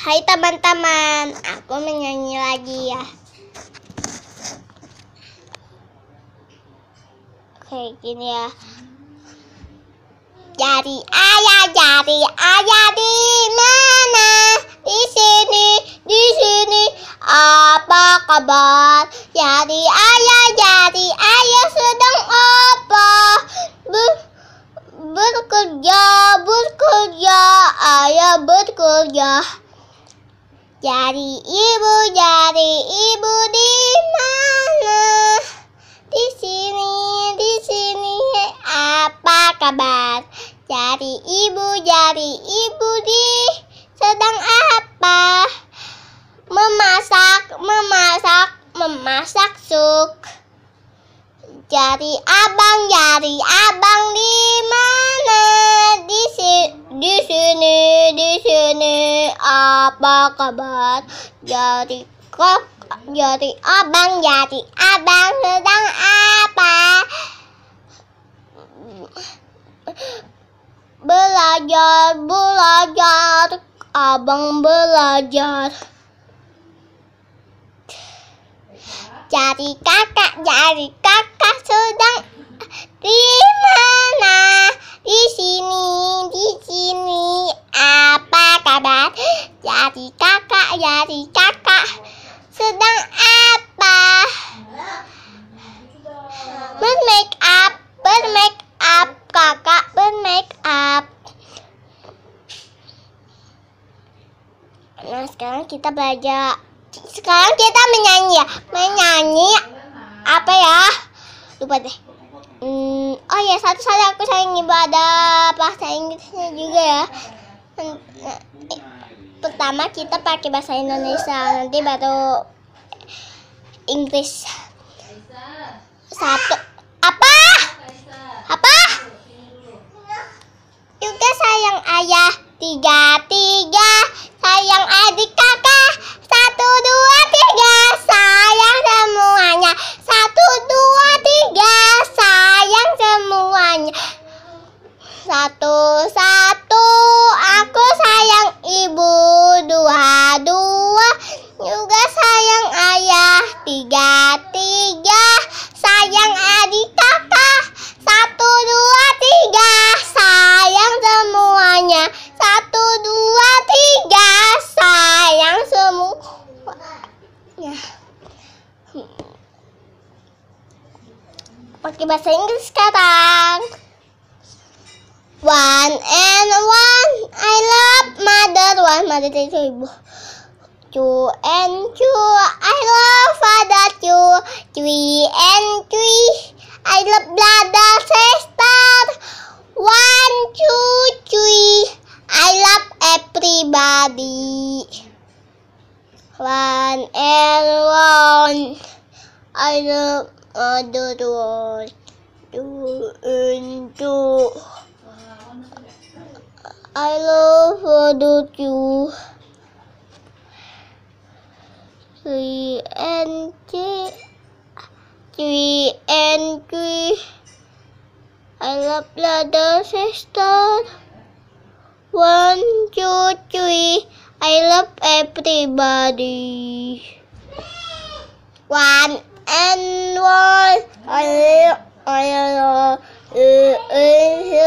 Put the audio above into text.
Hai teman-teman, aku menyanyi lagi ya. Oke, gini ya. Jadi ayah, jadi ayah di mana? Di sini, di sini. Apa kabar? Jari ibu, jari ibu di mana? Di sini, di sini. Apa kabar? Jari ibu, jari ibu di sedang apa? Memasak, memasak, memasak suk. Jari abang, jari abang di kabar jadi kok jadi abang jadi abang sedang apa belajar belajar abang belajar jadi kakak jadi kakak sedang di mana di sini sekarang kita belajar sekarang kita menyanyi ya menyanyi apa ya lupa deh hmm, oh ya satu satu aku sayang ibadah bahasa Inggrisnya juga ya pertama kita pakai bahasa Indonesia nanti baru Inggris satu apa apa juga sayang ayah tiga tiga sayang adik pakai bahasa Inggris sekarang. One and one, I love mother. One mother itu ibu. Two and two, I love father. Two, three and three, I love brother sister. One, two, three, I love everybody. One and one, I love Do to into I love adore two, three and three three and three I love brother sister one two three I love everybody one and why I, I, I, I, I, I, I